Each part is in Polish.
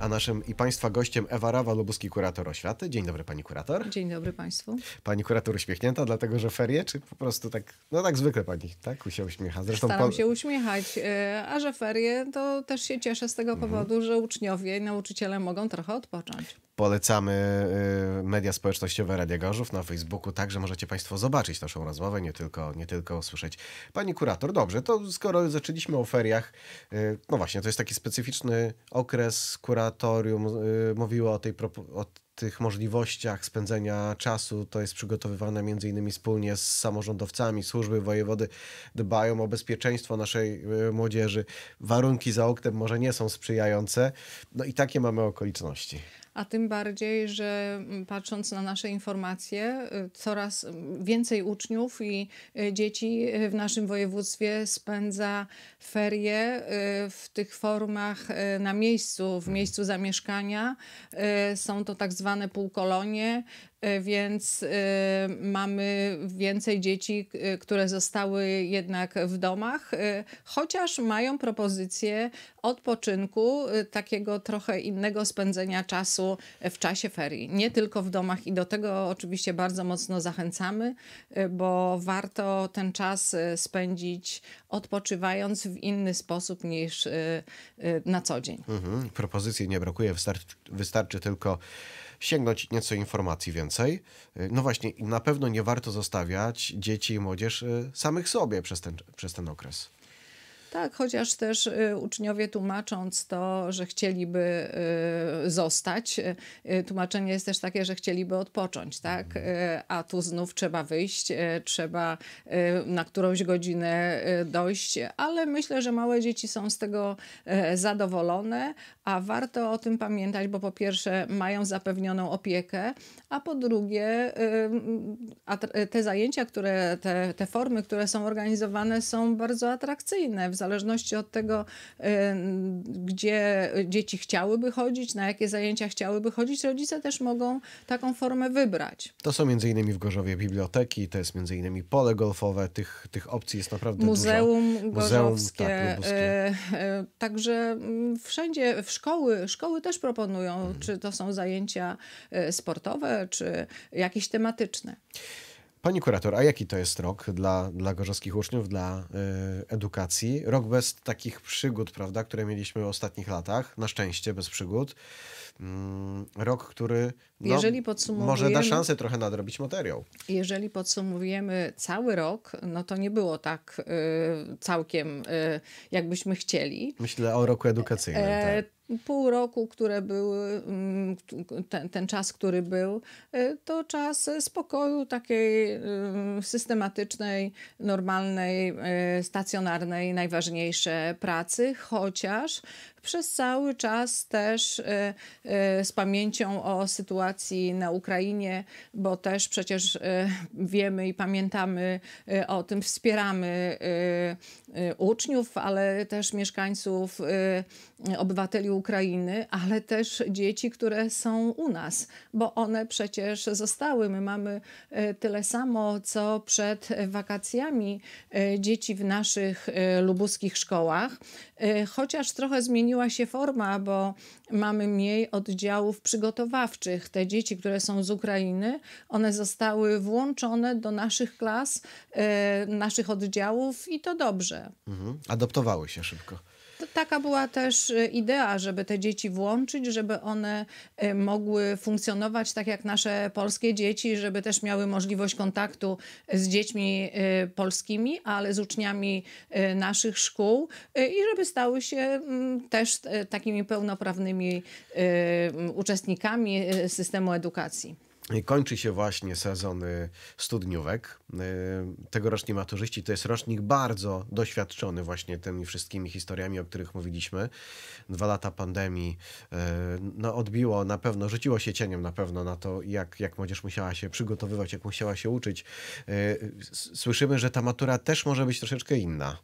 a naszym i Państwa gościem Ewa Rawa, lubuski kurator oświaty. Dzień dobry Pani kurator. Dzień dobry Państwu. Pani kurator uśmiechnięta, dlatego że ferie, czy po prostu tak, no tak zwykle Pani, tak? Się uśmiecha. Zresztą Staram się uśmiechać, e, a że ferie, to też się cieszę z tego mhm. powodu, że uczniowie i nauczyciele mogą trochę odpocząć polecamy e, media społecznościowe Radia Gorzów na Facebooku, także możecie Państwo zobaczyć naszą rozmowę, nie tylko, nie tylko usłyszeć. Pani kurator, dobrze, to skoro zaczęliśmy o feriach, e, no właśnie, to jest taki specyficzny okres kura laboratorium y, mówiło o, tej, o tych możliwościach spędzenia czasu. To jest przygotowywane między innymi wspólnie z samorządowcami, służby wojewody dbają o bezpieczeństwo naszej y, młodzieży. Warunki za oknem może nie są sprzyjające. No i takie mamy okoliczności a tym bardziej, że mm, patrząc na nasze informacje, y, coraz y, więcej uczniów i y, dzieci w naszym województwie spędza ferie w tych formach na miejscu, w miejscu zamieszkania. Są to tak zwane półkolonie, Y, więc y, mamy więcej dzieci, y, które zostały jednak w domach, chociaż mają propozycję odpoczynku, takiego trochę innego spędzenia czasu w czasie ferii, nie tylko w domach i do tego oczywiście bardzo mocno zachęcamy, bo warto ten czas spędzić odpoczywając w inny sposób niż na co dzień. Mhm. Propozycji nie brakuje, wystarczy, wystarczy tylko sięgnąć nieco informacji więcej. Y, no właśnie, na pewno nie warto zostawiać dzieci i młodzież y, samych sobie przez ten, przez ten okres. Tak, chociaż też y, uczniowie tłumacząc to, że chcieliby y, zostać, y, tłumaczenie jest też takie, że chcieliby odpocząć, tak? Mhm. A tu znów trzeba wyjść, trzeba na którąś godzinę dojść, ale myślę, że małe dzieci są z tego zadowolone, a warto o tym pamiętać, bo po pierwsze mają zapewnioną opiekę, a po drugie te zajęcia, które, te, te formy, które są organizowane są bardzo atrakcyjne w zależności od tego, gdzie dzieci chciałyby chodzić, na jakie zajęcia chciałyby chodzić, rodzice też mogą taką formę wybrać. To są między innymi w Gorzowie biblioteki, to jest między innymi pole golfowe, tych, tych opcji jest naprawdę Muzeum dużo. Tak, Gorzowskie, Muzeum Gorzowskie. Tak, e, e, także mm, wszędzie w szkoły, szkoły też proponują, hmm. czy to są zajęcia e, sportowe, czy jakieś tematyczne. Pani kurator, a jaki to jest rok dla, dla gorzowskich uczniów, dla y, edukacji? Rok bez takich przygód, prawda, które mieliśmy w ostatnich latach, na szczęście bez przygód. Mm, rok, który no, może da szansę trochę nadrobić materiał. Jeżeli podsumowujemy cały rok, no to nie było tak y, całkiem y, jakbyśmy chcieli. Myślę o roku edukacyjnym. E, tak pół roku, które były, mm, ten, ten czas, który był, y, to czas spokoju, takiej y, systematycznej, normalnej, y, stacjonarnej, najważniejszej pracy, chociaż przez cały czas też z pamięcią o sytuacji na Ukrainie, bo też przecież wiemy i pamiętamy o tym, wspieramy uczniów, ale też mieszkańców obywateli Ukrainy, ale też dzieci, które są u nas, bo one przecież zostały. My mamy e, tyle samo, co przed wakacjami e, dzieci w naszych e, lubuskich szkołach, chociaż trochę zmieniła się forma, bo mamy mniej oddziałów przygotowawczych. Te dzieci, które są z Ukrainy, one zostały włączone do naszych klas, naszych oddziałów i to dobrze. Mhm. Adoptowały się szybko taka była też y, idea, żeby te dzieci włączyć, żeby one y, mogły funkcjonować tak jak nasze polskie dzieci, żeby też miały możliwość kontaktu z dziećmi y, polskimi, ale z uczniami naszych szkół i żeby stały się mm, też takimi pełnoprawnymi uczestnikami systemu edukacji. Kończy się właśnie sezon studniówek. Y, tegoroczni maturzyści to jest rocznik bardzo doświadczony właśnie tymi wszystkimi historiami, o których mówiliśmy. Dwa lata pandemii y, no, odbiło na pewno, rzuciło się cieniem na pewno na to, jak, jak młodzież musiała się przygotowywać, jak musiała się uczyć. Y, słyszymy, że ta matura też może być troszeczkę inna.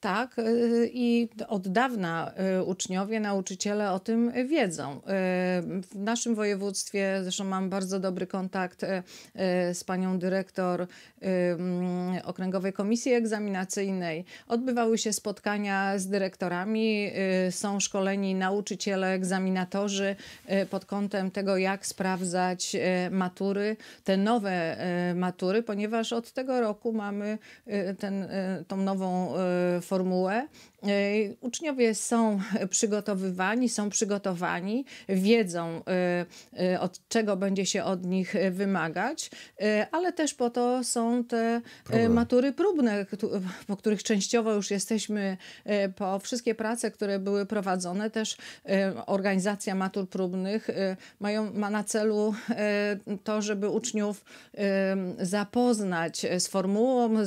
Tak, y, i od dawna y, uczniowie, nauczyciele o tym wiedzą. Y, w naszym województwie, zresztą mam bardzo dobry kontakt z panią dyrektor Okręgowej Komisji Egzaminacyjnej. Odbywały się spotkania z dyrektorami, są szkoleni nauczyciele, egzaminatorzy pod kątem tego, jak sprawdzać matury, te nowe matury, ponieważ od tego roku mamy ten, tą nową fórmula E, uczniowie są przygotowywani, są przygotowani, wiedzą e, e, od czego będzie się od nich wymagać, ale też po to są te matury próbne, po których częściowo już jesteśmy po wszystkie prace, które były prowadzone, też organizacja matur próbnych mają, ma na celu to, żeby uczniów zapoznać z formułą,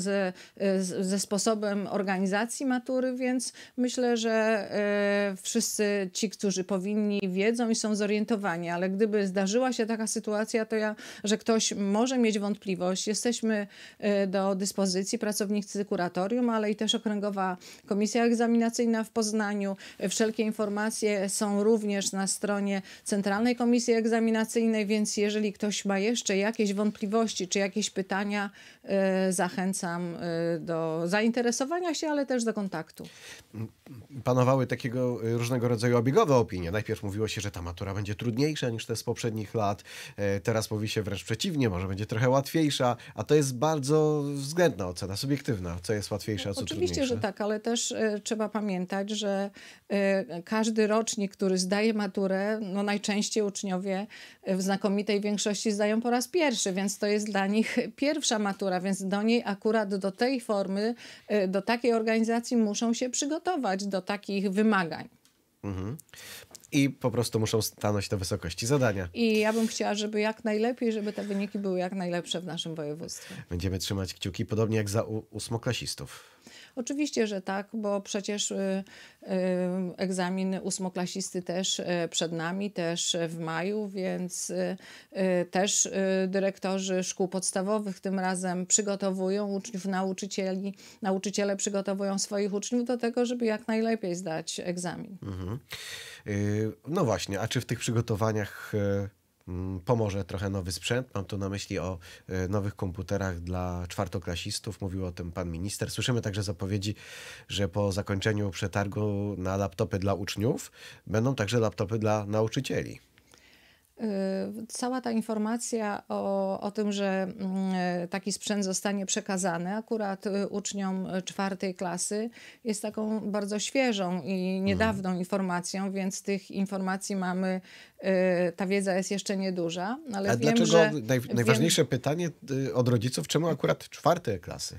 ze sposobem organizacji matury, więc myślę, że e, wszyscy ci, którzy powinni, wiedzą i są zorientowani, ale gdyby zdarzyła się taka sytuacja, to ja, że ktoś może mieć wątpliwość, jesteśmy e, do dyspozycji pracownicy kuratorium, ale i też Okręgowa Komisja Egzaminacyjna w Poznaniu. Wszelkie informacje są również na stronie Centralnej Komisji Egzaminacyjnej, więc jeżeli ktoś ma jeszcze jakieś wątpliwości czy jakieś pytania, e, zachęcam do zainteresowania się, ale też do kontaktu panowały takiego y, różnego rodzaju obiegowe opinie. Najpierw mówiło się, że ta matura będzie trudniejsza niż te z poprzednich lat. E, teraz mówi się wręcz przeciwnie, może będzie trochę łatwiejsza, a to jest bardzo względna ocena, subiektywna, co jest łatwiejsze, a co Oczywiście, trudniejsze. Oczywiście, że tak, ale też e, trzeba pamiętać, że e, każdy rocznik, który zdaje maturę, no najczęściej uczniowie w znakomitej większości zdają po raz pierwszy, więc to jest dla nich pierwsza matura, więc do niej akurat do tej formy, do takiej organizacji muszą się przygotować przygotować do takich wymagań. Mhm. I po prostu muszą stanąć do wysokości zadania. I ja bym chciała, żeby jak najlepiej, żeby te wyniki były jak najlepsze w naszym województwie. Będziemy trzymać kciuki, podobnie jak za ósmoklasistów. Oczywiście, że tak, bo przecież y, y, egzamin ósmoklasisty też y, przed nami, też w maju, więc też dyrektorzy szkół podstawowych tym razem przygotowują uczniów, nauczycieli, nauczyciele przygotowują swoich uczniów do tego, żeby jak najlepiej zdać egzamin. Mhm. No właśnie, a czy w tych przygotowaniach Mm, pomoże trochę nowy sprzęt. Mam tu na myśli o e, nowych komputerach dla czwartoklasistów. Mówił o tym pan minister. Słyszymy także zapowiedzi, że po zakończeniu przetargu na laptopy dla uczniów będą także laptopy dla nauczycieli. Y, cała ta informacja o, o tym, że mm, e, taki sprzęt zostanie przekazany akurat y, uczniom czwartej klasy, jest taką bardzo świeżą i niedawną mhm. informacją, więc tych informacji mamy, y, ta wiedza jest jeszcze nieduża. Ale A wiem, dlaczego że, naj, najważniejsze wiem, pytanie od rodziców, czemu akurat czwarte klasy?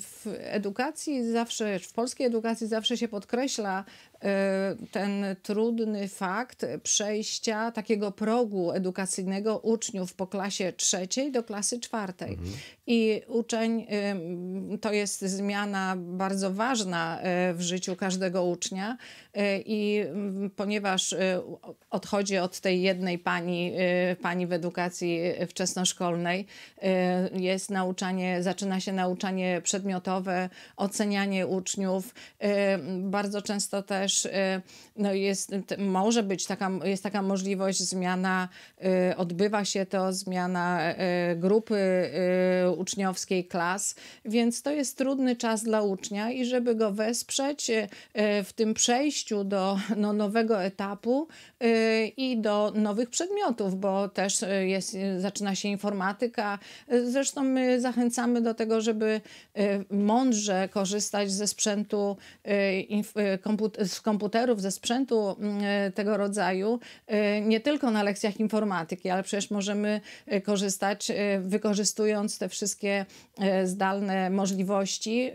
W edukacji zawsze, w polskiej edukacji zawsze się podkreśla Y, ten trudny fakt przejścia takiego progu edukacyjnego uczniów po klasie trzeciej do klasy czwartej. Mhm. I uczeń, y, to jest zmiana bardzo ważna y, w życiu każdego ucznia i mm, ponieważ odchodzi od tej jednej pani, pani w edukacji wczesnoszkolnej, jest nauczanie, zaczyna się nauczanie przedmiotowe, ocenianie uczniów, bardzo często też też y, no jest, y, może być taka, jest taka możliwość zmiana, y, odbywa się to zmiana grupy uczniowskiej klas, więc to jest trudny czas dla ucznia i żeby go wesprzeć w tym przejściu do no, nowego etapu i do nowych przedmiotów, bo też jest, zaczyna się informatyka. Zresztą my zachęcamy do tego, żeby mądrze korzystać ze sprzętu komput- z komputerów, ze sprzętu mm, e, tego rodzaju, e, nie tylko na lekcjach informatyki, ale przecież możemy e, korzystać, wykorzystując te wszystkie zdalne możliwości.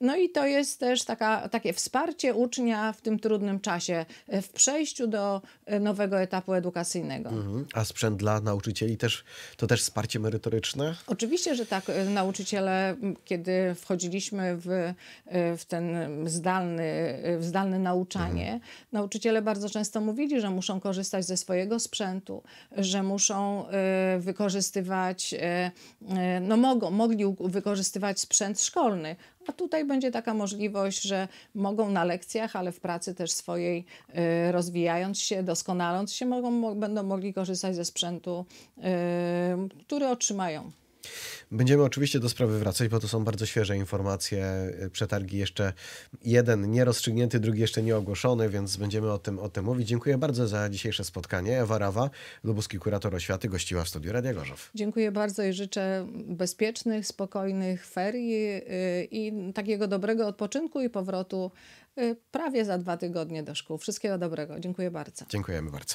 No i to jest też taka, takie wsparcie ucznia w tym trudnym czasie, w przejściu do nowego etapu edukacyjnego. Mhm. A sprzęt dla nauczycieli też, to też wsparcie merytoryczne? Oczywiście, że tak. Nauczyciele, kiedy wchodziliśmy w, w ten zdalny, w zdalny nauczyciel, nauczanie. Mhm. Nauczyciele bardzo często mówili, że muszą korzystać ze swojego sprzętu, że muszą y, wykorzystywać, y, no mogą, mogli wykorzystywać sprzęt szkolny, a tutaj będzie taka możliwość, że mogą na lekcjach, ale w pracy też swojej rozwijając się, doskonaląc się, mogą, będą mogli korzystać ze sprzętu, który otrzymają. Będziemy oczywiście do sprawy wracać, bo to są bardzo świeże informacje. Y, przetargi jeszcze jeden nierozstrzygnięty, drugi jeszcze nieogłoszony, więc będziemy o tym, o tym mówić. Dziękuję bardzo za dzisiejsze spotkanie. Ewa Rawa, lubuski kurator oświaty, gościła w studiu Radia Gorzów. Dziękuję bardzo i życzę bezpiecznych, spokojnych ferii y, i takiego dobrego odpoczynku i powrotu y, prawie za dwa tygodnie do szkół. Wszystkiego dobrego. Dziękuję bardzo. Dziękujemy bardzo.